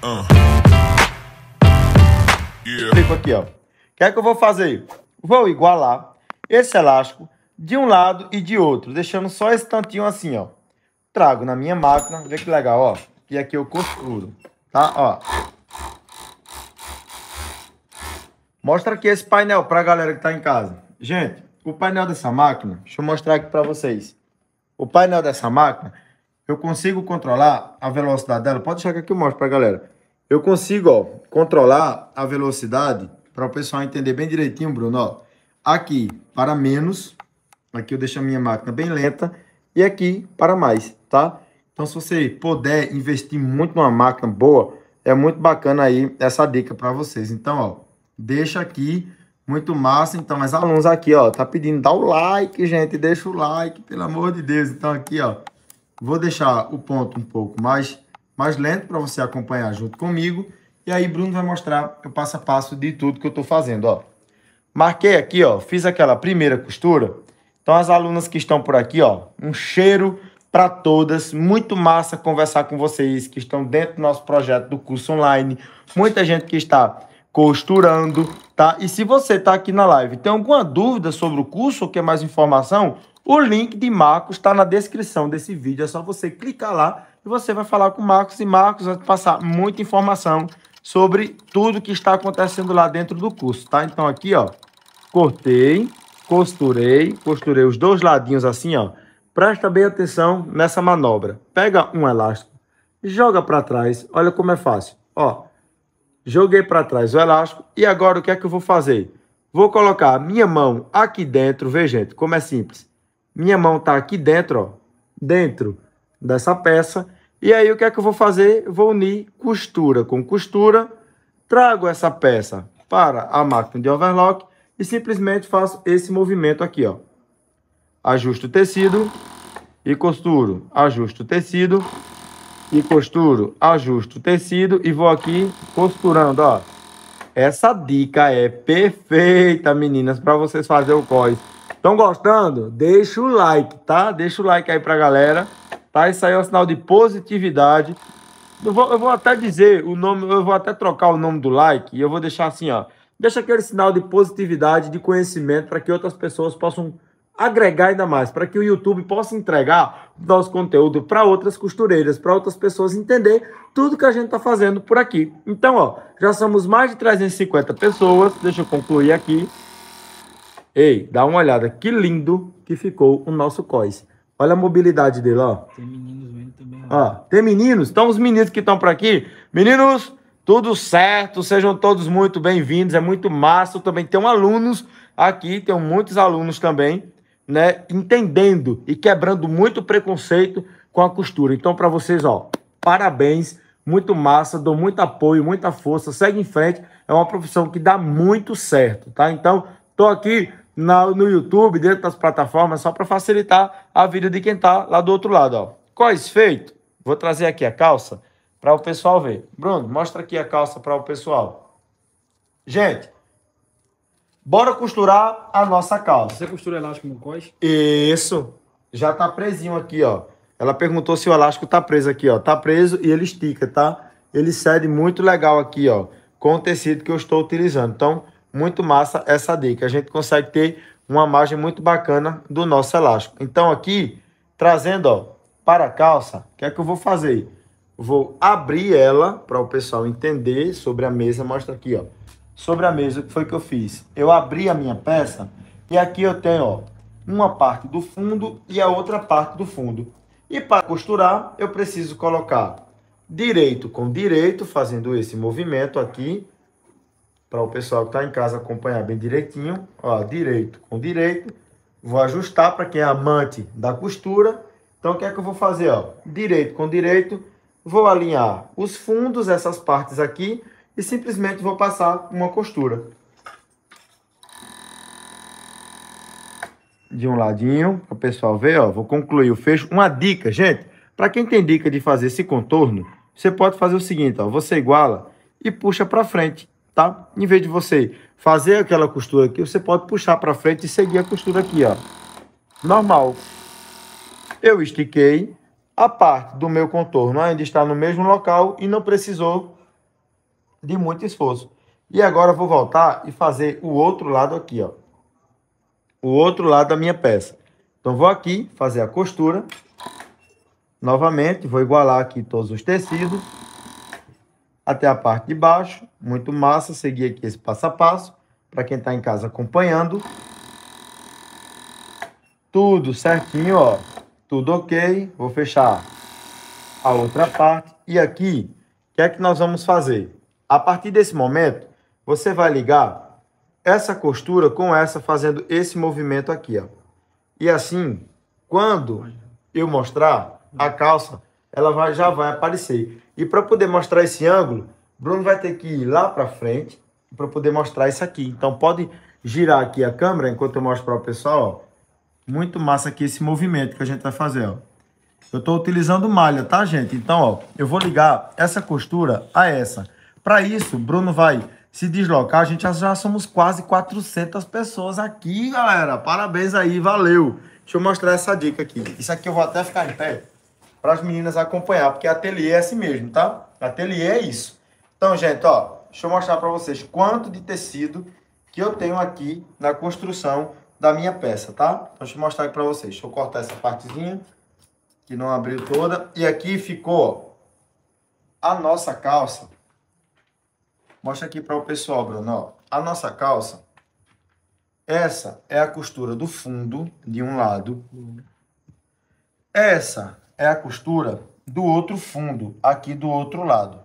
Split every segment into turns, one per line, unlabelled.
Uh. Explico aqui, ó. O que é que eu vou fazer? Vou igualar esse elástico de um lado e de outro, deixando só esse tantinho assim, ó. Trago na minha máquina, vê que legal, ó. E aqui eu costuro, tá? Ó. Mostra aqui esse painel pra galera que tá em casa. Gente, o painel dessa máquina, deixa eu mostrar aqui pra vocês. O painel dessa máquina eu consigo controlar a velocidade dela. Pode deixar que eu mostro para a galera. Eu consigo ó, controlar a velocidade para o pessoal entender bem direitinho, Bruno. Ó. Aqui para menos, aqui eu deixo a minha máquina bem lenta e aqui para mais, tá? Então, se você puder investir muito numa máquina boa, é muito bacana aí essa dica para vocês. Então, ó, deixa aqui muito massa. Então, mas alunos aqui, ó, tá pedindo, dá o like, gente, deixa o like, pelo amor de Deus. Então, aqui, ó, Vou deixar o ponto um pouco mais, mais lento para você acompanhar junto comigo. E aí, Bruno vai mostrar o passo a passo de tudo que eu estou fazendo. Ó. Marquei aqui, ó, fiz aquela primeira costura. Então, as alunas que estão por aqui, ó, um cheiro para todas. Muito massa conversar com vocês que estão dentro do nosso projeto do curso online. Muita gente que está costurando, tá? E se você está aqui na live, tem alguma dúvida sobre o curso ou quer mais informação, o link de Marcos está na descrição desse vídeo, é só você clicar lá e você vai falar com Marcos e Marcos vai passar muita informação sobre tudo que está acontecendo lá dentro do curso, tá? Então aqui, ó, cortei, costurei, costurei os dois ladinhos assim, ó. Presta bem atenção nessa manobra. Pega um elástico, joga para trás, olha como é fácil, ó. Joguei para trás o elástico e agora o que é que eu vou fazer? Vou colocar a minha mão aqui dentro, vê gente, como é simples minha mão está aqui dentro, ó, dentro dessa peça. E aí o que é que eu vou fazer? Vou unir costura com costura, trago essa peça para a máquina de overlock e simplesmente faço esse movimento aqui, ó. Ajusto o tecido e costuro, ajusto o tecido e costuro, ajusto o tecido e vou aqui costurando, ó. Essa dica é perfeita, meninas, para vocês fazer o cós. Estão gostando? Deixa o like, tá? Deixa o like aí pra galera, tá? Isso aí é um sinal de positividade. Eu vou, eu vou até dizer o nome, eu vou até trocar o nome do like e eu vou deixar assim, ó. Deixa aquele sinal de positividade, de conhecimento, para que outras pessoas possam agregar ainda mais, para que o YouTube possa entregar nosso conteúdo para outras costureiras, para outras pessoas entender tudo que a gente está fazendo por aqui. Então, ó, já somos mais de 350 pessoas. Deixa eu concluir aqui. Ei, dá uma olhada, que lindo que ficou o nosso COIS. Olha a mobilidade dele, ó. Tem meninos vendo também. Ó, tem meninos, estão os meninos que estão por aqui. Meninos, tudo certo, sejam todos muito bem-vindos, é muito massa. também tem alunos aqui, tem muitos alunos também, né, entendendo e quebrando muito preconceito com a costura. Então, para vocês, ó, parabéns, muito massa, dou muito apoio, muita força, segue em frente. É uma profissão que dá muito certo, tá? Então, tô aqui na, no YouTube, dentro das plataformas, só para facilitar a vida de quem está lá do outro lado. Ó. Cós feito, vou trazer aqui a calça para o pessoal ver. Bruno, mostra aqui a calça para o pessoal. Gente, bora costurar a nossa calça. Você costura elástico no cós? Isso. Já tá presinho aqui, ó. Ela perguntou se o elástico tá preso aqui, ó. Tá preso e ele estica, tá? Ele cede muito legal aqui, ó, com o tecido que eu estou utilizando. Então, muito massa essa dica. A gente consegue ter uma margem muito bacana do nosso elástico. Então aqui, trazendo ó, para a calça, o que é que eu vou fazer? Vou abrir ela para o pessoal entender sobre a mesa. Mostra aqui, ó. Sobre a mesa, o que foi que eu fiz? Eu abri a minha peça e aqui eu tenho, ó, uma parte do fundo e a outra parte do fundo. E para costurar, eu preciso colocar direito com direito, fazendo esse movimento aqui, para o pessoal que está em casa acompanhar bem direitinho. Ó, direito com direito. Vou ajustar para quem é amante da costura. Então, o que é que eu vou fazer? Ó? Direito com direito. Vou alinhar os fundos, essas partes aqui. E simplesmente vou passar uma costura. De um ladinho, para o pessoal ver, ó. Vou concluir o fecho. Uma dica, gente. Para quem tem dica de fazer esse contorno, você pode fazer o seguinte, ó. Você iguala e puxa para frente tá? Em vez de você fazer aquela costura aqui, você pode puxar para frente e seguir a costura aqui, ó. Normal. Eu estiquei a parte do meu contorno, ainda está no mesmo local e não precisou de muito esforço. E agora vou voltar e fazer o outro lado aqui, ó. O outro lado da minha peça. Então vou aqui fazer a costura. Novamente, vou igualar aqui todos os tecidos até a parte de baixo. Muito massa seguir aqui esse passo a passo para quem está em casa acompanhando. Tudo certinho, ó. Tudo ok. Vou fechar a outra parte. E aqui, o que é que nós vamos fazer? A partir desse momento, você vai ligar essa costura com essa, fazendo esse movimento aqui, ó. E assim, quando eu mostrar a calça, ela vai, já vai aparecer. E para poder mostrar esse ângulo, Bruno vai ter que ir lá para frente para poder mostrar isso aqui. Então pode girar aqui a câmera enquanto eu mostro para o pessoal. Ó. Muito massa aqui esse movimento que a gente vai fazer. Ó. Eu estou utilizando malha, tá, gente? Então, ó, eu vou ligar essa costura a essa. Para isso, Bruno vai se deslocar. A gente já somos quase 400 pessoas aqui, galera. Parabéns aí, valeu. Deixa eu mostrar essa dica aqui. Isso aqui eu vou até ficar em pé para as meninas acompanhar, porque ateliê é assim mesmo, tá? Ateliê é isso. Então, gente, ó, deixa eu mostrar para vocês quanto de tecido que eu tenho aqui na construção da minha peça, tá? Então, deixa eu mostrar aqui para vocês. Deixa eu cortar essa partezinha, que não abriu toda. E aqui ficou a nossa calça. Mostra aqui para o pessoal, Bruno, ó. A nossa calça, essa é a costura do fundo de um lado. Uhum. Essa é a costura do outro fundo, aqui do outro lado.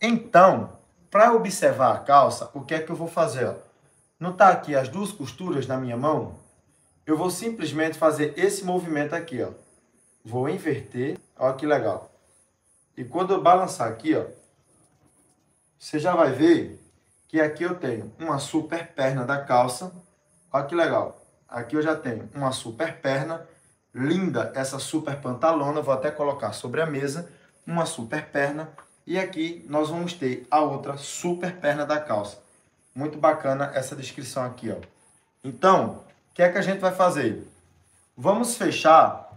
Então, para observar a calça, o que é que eu vou fazer? Não está aqui as duas costuras na minha mão? Eu vou simplesmente fazer esse movimento aqui, ó. Vou inverter, olha que legal. E quando eu balançar aqui, ó, você já vai ver que aqui eu tenho uma super perna da calça. Olha que legal. Aqui eu já tenho uma super perna linda essa super pantalona, vou até colocar sobre a mesa, uma super perna, e aqui nós vamos ter a outra super perna da calça. Muito bacana essa descrição aqui, ó. Então, o que é que a gente vai fazer? Vamos fechar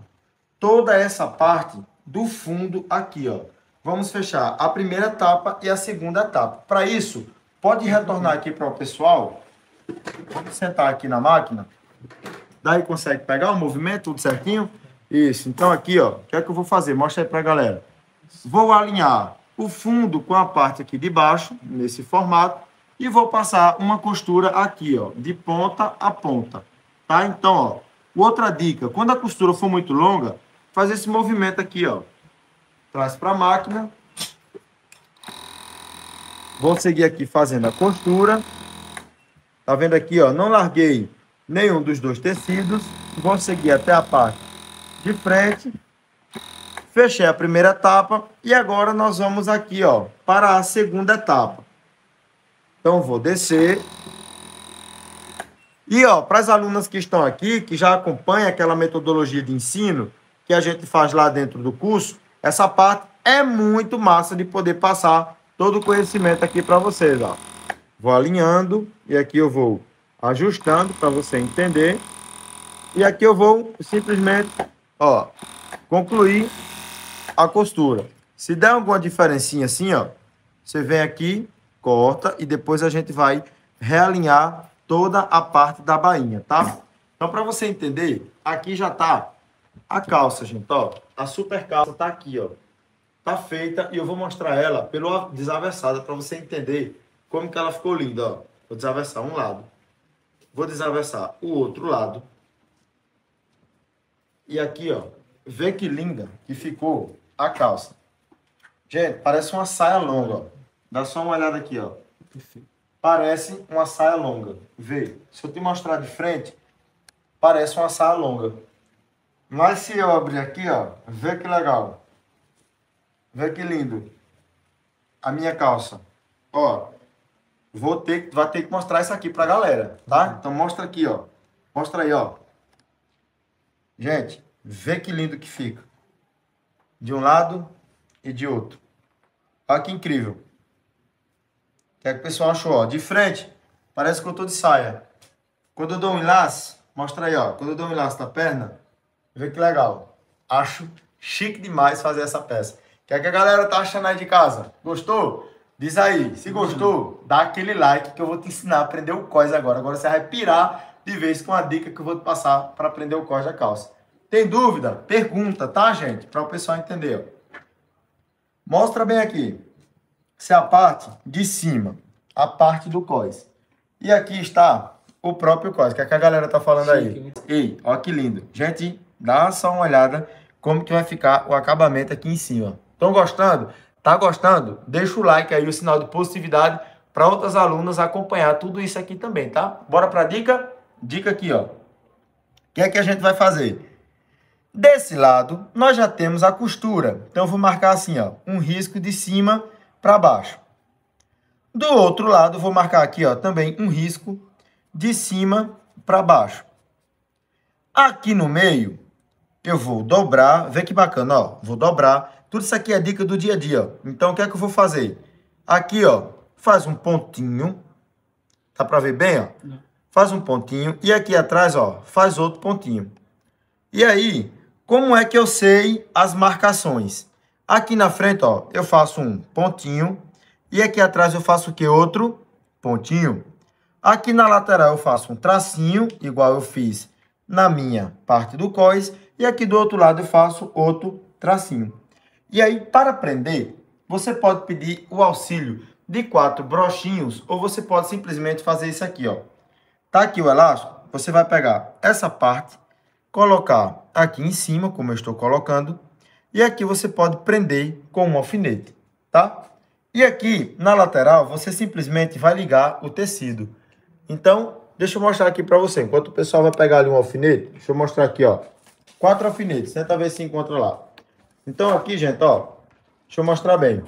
toda essa parte do fundo aqui, ó. Vamos fechar a primeira etapa e a segunda etapa. Para isso, pode retornar aqui para o pessoal. Vamos sentar aqui na máquina. Daí consegue pegar o movimento, tudo certinho? Isso. Então aqui, ó, o que é que eu vou fazer? Mostra aí pra galera. Vou alinhar o fundo com a parte aqui de baixo, nesse formato, e vou passar uma costura aqui, ó, de ponta a ponta, tá? Então, ó, outra dica, quando a costura for muito longa, faz esse movimento aqui, ó. Traz para a máquina. Vou seguir aqui fazendo a costura. Tá vendo aqui, ó, não larguei nenhum dos dois tecidos, vou seguir até a parte de frente, fechei a primeira etapa e agora nós vamos aqui ó, para a segunda etapa. Então vou descer. E ó, para as alunas que estão aqui, que já acompanham aquela metodologia de ensino que a gente faz lá dentro do curso, essa parte é muito massa de poder passar todo o conhecimento aqui para vocês, ó. Vou alinhando e aqui eu vou ajustando para você entender. E aqui eu vou simplesmente, ó, concluir a costura. Se der alguma diferencinha assim, ó, você vem aqui, corta e depois a gente vai realinhar toda a parte da bainha, tá? Então, para você entender, aqui já tá a calça, gente, ó. A super calça tá aqui, ó. Tá feita e eu vou mostrar ela pelo desavessada para você entender como que ela ficou linda, ó. Vou desavessar um lado. Vou desaversar o outro lado. E aqui, ó, vê que linda que ficou a calça. Gente, parece uma saia longa, ó. Dá só uma olhada aqui, ó. Parece uma saia longa. Vê. Se eu te mostrar de frente, parece uma saia longa. Mas se eu abrir aqui, ó, vê que legal. Vê que lindo. A minha calça. Ó, vou ter, vai ter que mostrar isso aqui pra galera, tá? Uhum. Então mostra aqui, ó. Mostra aí, ó. Gente, vê que lindo que fica. De um lado e de outro. Olha que incrível. O que é que o pessoal achou, ó? De frente, parece que eu tô de saia. Quando eu dou um laço, mostra aí, ó. Quando eu dou um laço na perna, vê que legal. Acho chique demais fazer essa peça. O que é que a galera tá achando aí de casa? Gostou? Diz aí, se hum. gostou, dá aquele like que eu vou te ensinar a aprender o cós agora. Agora você vai pirar de vez com a dica que eu vou te passar para aprender o cós da calça. Tem dúvida? Pergunta, tá, gente? Para o pessoal entender. Mostra bem aqui. Essa é a parte de cima, a parte do cós. E aqui está o próprio cós, que é que a galera tá falando aí. Ei, ó que lindo. Gente, dá só uma olhada como que vai ficar o acabamento aqui em cima. Estão gostando? Tá gostando? Deixa o like aí, o sinal de positividade para outras alunas acompanhar tudo isso aqui também, tá? Bora para dica? Dica aqui, ó. O que é que a gente vai fazer? Desse lado, nós já temos a costura. Então, eu vou marcar assim, ó, um risco de cima para baixo. Do outro lado, vou marcar aqui, ó, também um risco de cima para baixo. Aqui no meio, eu vou dobrar, vê que bacana, ó, vou dobrar, tudo isso aqui é dica do dia a dia. Ó. Então, o que é que eu vou fazer? Aqui, ó, faz um pontinho. Tá para ver bem, ó? Faz um pontinho. E aqui atrás, ó, faz outro pontinho. E aí, como é que eu sei as marcações? Aqui na frente, ó, eu faço um pontinho. E aqui atrás eu faço o que? Outro pontinho. Aqui na lateral eu faço um tracinho, igual eu fiz na minha parte do cós. E aqui do outro lado eu faço outro tracinho. E aí, para aprender, você pode pedir o auxílio de quatro brochinhos ou você pode simplesmente fazer isso aqui, ó. Tá aqui o elástico, você vai pegar essa parte, colocar aqui em cima, como eu estou colocando, e aqui você pode prender com um alfinete, tá? E aqui na lateral você simplesmente vai ligar o tecido. Então, deixa eu mostrar aqui para você, enquanto o pessoal vai pegar ali um alfinete, deixa eu mostrar aqui, ó. Quatro alfinetes, tenta ver se encontra lá. Então, aqui, gente, ó, deixa eu mostrar bem.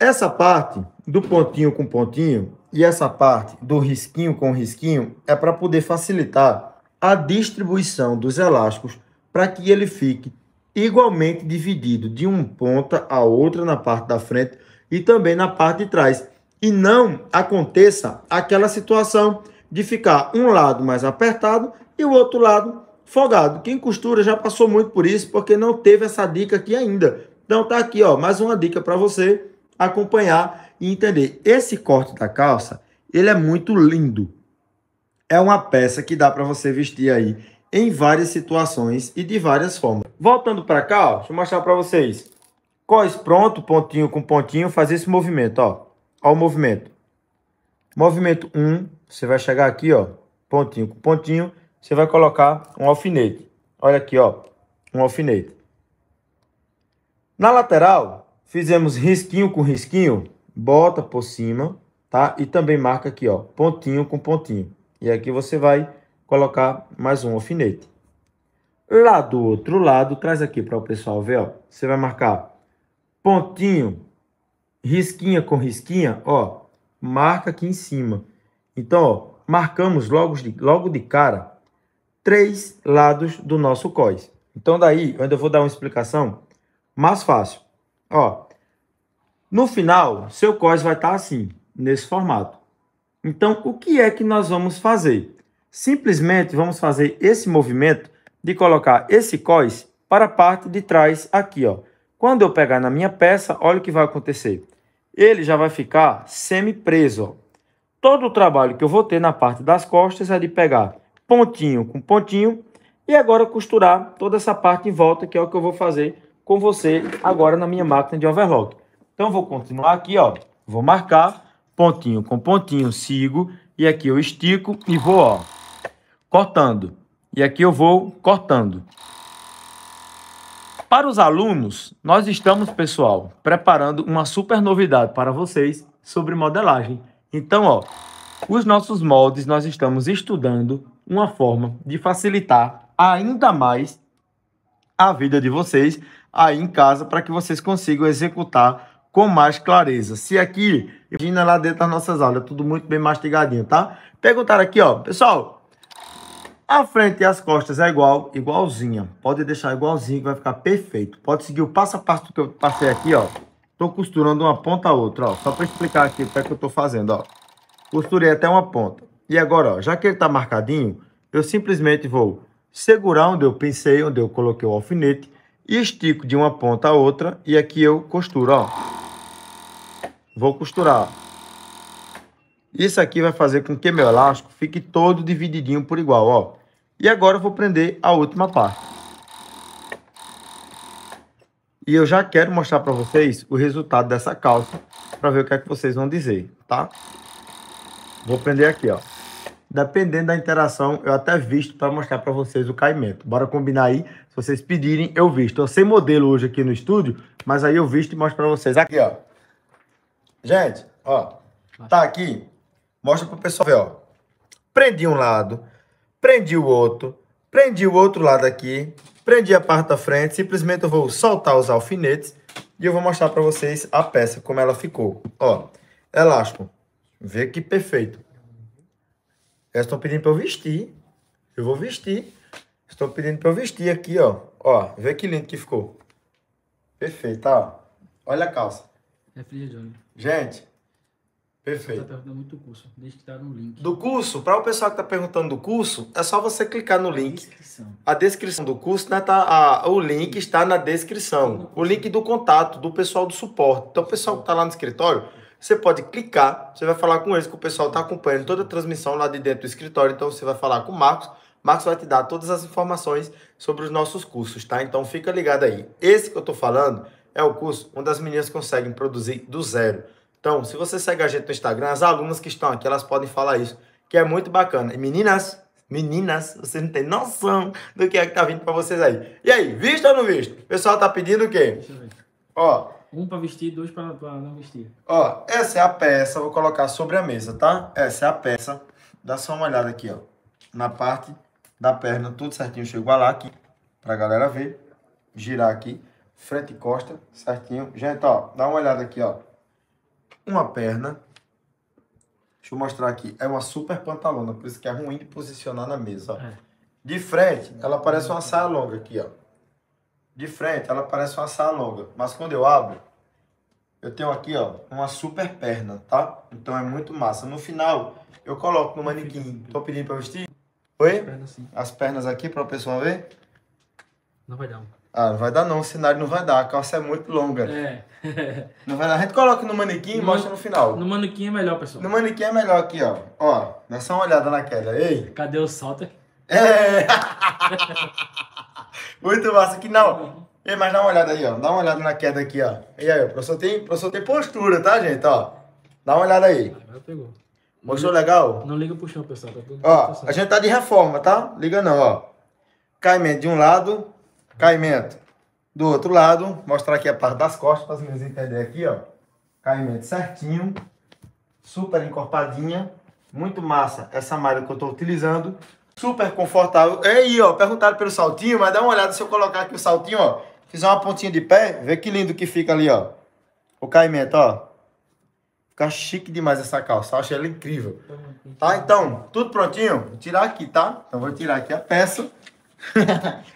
Essa parte do pontinho com pontinho e essa parte do risquinho com risquinho é para poder facilitar a distribuição dos elásticos para que ele fique igualmente dividido de uma ponta a outra na parte da frente e também na parte de trás. E não aconteça aquela situação de ficar um lado mais apertado e o outro lado folgado. Quem costura já passou muito por isso, porque não teve essa dica aqui ainda. Então tá aqui, ó, mais uma dica para você acompanhar e entender. Esse corte da calça, ele é muito lindo. É uma peça que dá para você vestir aí em várias situações e de várias formas. Voltando para cá, ó, deixa eu mostrar para vocês. Cós pronto, pontinho com pontinho, fazer esse movimento, ó. Ó o movimento. Movimento 1, um, você vai chegar aqui, ó, pontinho com pontinho você vai colocar um alfinete. Olha aqui, ó, um alfinete. Na lateral, fizemos risquinho com risquinho, bota por cima, tá? E também marca aqui, ó, pontinho com pontinho. E aqui você vai colocar mais um alfinete. Lá do outro lado, traz aqui para o pessoal ver, ó. Você vai marcar pontinho, risquinha com risquinha, ó. Marca aqui em cima. Então, ó, marcamos logo de, logo de cara três lados do nosso cos. Então, daí, eu ainda vou dar uma explicação mais fácil. Ó, no final, seu cos vai estar tá assim, nesse formato. Então, o que é que nós vamos fazer? Simplesmente vamos fazer esse movimento de colocar esse cos para a parte de trás aqui, ó. Quando eu pegar na minha peça, olha o que vai acontecer. Ele já vai ficar semi-preso, Todo o trabalho que eu vou ter na parte das costas é de pegar pontinho com pontinho. E agora costurar toda essa parte em volta, que é o que eu vou fazer com você agora na minha máquina de overlock. Então, vou continuar aqui, ó. Vou marcar pontinho com pontinho, sigo. E aqui eu estico e vou, ó, cortando. E aqui eu vou cortando. Para os alunos, nós estamos, pessoal, preparando uma super novidade para vocês sobre modelagem. Então, ó, os nossos moldes nós estamos estudando uma forma de facilitar ainda mais a vida de vocês aí em casa para que vocês consigam executar com mais clareza. Se aqui, imagina lá dentro das nossas aulas, tudo muito bem mastigadinho, tá? Perguntaram aqui, ó, pessoal, a frente e as costas é igual, igualzinha. Pode deixar igualzinho que vai ficar perfeito. Pode seguir o passo a passo que eu passei aqui, ó. Tô costurando uma ponta a outra, ó. Só para explicar aqui o que é que eu tô fazendo, ó. Costurei até uma ponta. E agora, ó, já que ele está marcadinho, eu simplesmente vou segurar onde eu pensei, onde eu coloquei o alfinete, e estico de uma ponta a outra, e aqui eu costuro, ó. Vou costurar. Isso aqui vai fazer com que meu elástico fique todo divididinho por igual, ó. E agora eu vou prender a última parte. E eu já quero mostrar para vocês o resultado dessa calça, para ver o que é que vocês vão dizer, tá? Vou prender aqui, ó dependendo da interação, eu até visto para mostrar para vocês o caimento. Bora combinar aí? Se vocês pedirem, eu visto. Eu sem modelo hoje aqui no estúdio, mas aí eu visto e mostro para vocês. Aqui, ó. Gente, ó. Tá aqui. Mostra pro pessoal ver, ó. Prendi um lado, prendi o outro, prendi o outro lado aqui, prendi a parte da frente. Simplesmente eu vou soltar os alfinetes e eu vou mostrar para vocês a peça, como ela ficou. Ó, elástico. Vê que perfeito. Elas estão pedindo para eu vestir. Eu vou vestir. Estão pedindo para eu vestir aqui, ó. Ó, vê que lindo que ficou. Perfeito, tá? Ó. Olha a calça. É fria de óleo. Gente, perfeito. Você tá perguntando muito do curso. Deixa que tá no link. Do curso, para o pessoal que tá perguntando do curso, é só você clicar no link. A descrição, a descrição do curso, né? Tá, a, o link está na descrição. Tá o link do contato do pessoal do suporte. Então, o pessoal que tá lá no escritório você pode clicar, você vai falar com eles, que o pessoal está acompanhando toda a transmissão lá de dentro do escritório. Então você vai falar com o Marcos. Marcos vai te dar todas as informações sobre os nossos cursos, tá? Então fica ligado aí. Esse que eu estou falando é o curso onde as meninas conseguem produzir do zero. Então, se você segue a gente no Instagram, as alunas que estão aqui, elas podem falar isso, que é muito bacana. E meninas, meninas, vocês não têm noção do que é que tá vindo para vocês aí. E aí, visto ou não visto? O pessoal tá pedindo o quê? Ó, um para vestir, dois para não vestir. Ó, essa é a peça, vou colocar sobre a mesa, tá? Essa é a peça. Dá só uma olhada aqui, ó. Na parte da perna, tudo certinho. chegou lá aqui, aqui pra galera ver. Girar aqui. Frente e costa, certinho. Gente, ó, dá uma olhada aqui, ó. Uma perna. Deixa eu mostrar aqui. É uma super pantalona, por isso que é ruim de posicionar na mesa, ó. É. De frente, ela parece uma saia longa aqui, ó. De frente, ela parece uma saia longa. Mas quando eu abro, eu tenho aqui, ó, uma super perna, tá? Então é muito massa. No final, eu coloco no manequim. Tô pedindo pra vestir? Oi? As pernas, sim. As pernas aqui pra o pessoal ver? Não vai dar, Ah, não vai dar não, o cenário não vai dar, a calça é muito longa. É. não vai dar. A gente coloca no manequim e mostra no final. No manequim é melhor, pessoal. No manequim é melhor aqui, ó. Ó, dá só uma olhada na queda, Ei. Cadê o salto? É. muito massa aqui, não. Tá Ei, mas dá uma olhada aí, ó. Dá uma olhada na queda aqui, ó. E aí, o professor tem, o professor tem postura, tá, gente? Ó. Dá uma olhada aí. Agora pegou. Mostrou legal? Não liga pro chão, pessoal. Tá tudo ó, tá a gente tá de reforma, tá? Liga não, ó. Caimento de um lado, caimento do outro lado. Mostrar aqui a parte das costas, para vocês entenderem aqui, ó. Caimento certinho. Super encorpadinha. Muito massa essa malha que eu tô utilizando. Super confortável. E aí, ó, perguntaram pelo saltinho, mas dá uma olhada se eu colocar aqui o saltinho, ó fizer uma pontinha de pé, vê que lindo que fica ali, ó. O caimento, ó. Fica chique demais essa calça. Eu acho ela incrível. Tá, então, tudo prontinho? Vou tirar aqui, tá? Então vou tirar aqui a peça.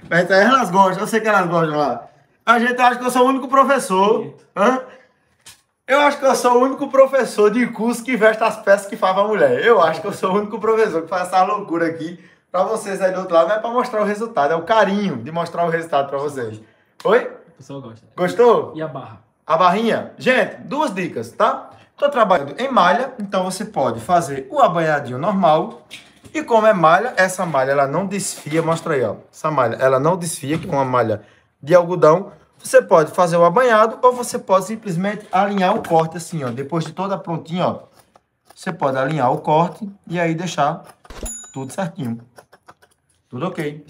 Mas elas é gostam, eu sei que elas é gostam lá. A gente acha que eu sou o único professor. Hã? Eu acho que eu sou o único professor de curso que veste as peças que faz pra mulher. Eu acho que eu sou o único professor que faz essa loucura aqui pra vocês aí do outro lado. Não é pra mostrar o resultado, é o carinho de mostrar o resultado pra vocês. Oi? O pessoal gosta. Gostou? E a barra? A barrinha? Gente, duas dicas, tá? Tô trabalhando em malha, então você pode fazer o abanhadinho normal. E como é malha, essa malha ela não desfia, mostra aí, ó. Essa malha, ela não desfia, que é uma malha de algodão. Você pode fazer o abanhado ou você pode simplesmente alinhar o corte assim, ó. Depois de toda prontinha, ó. Você pode alinhar o corte e aí deixar tudo certinho. Tudo ok.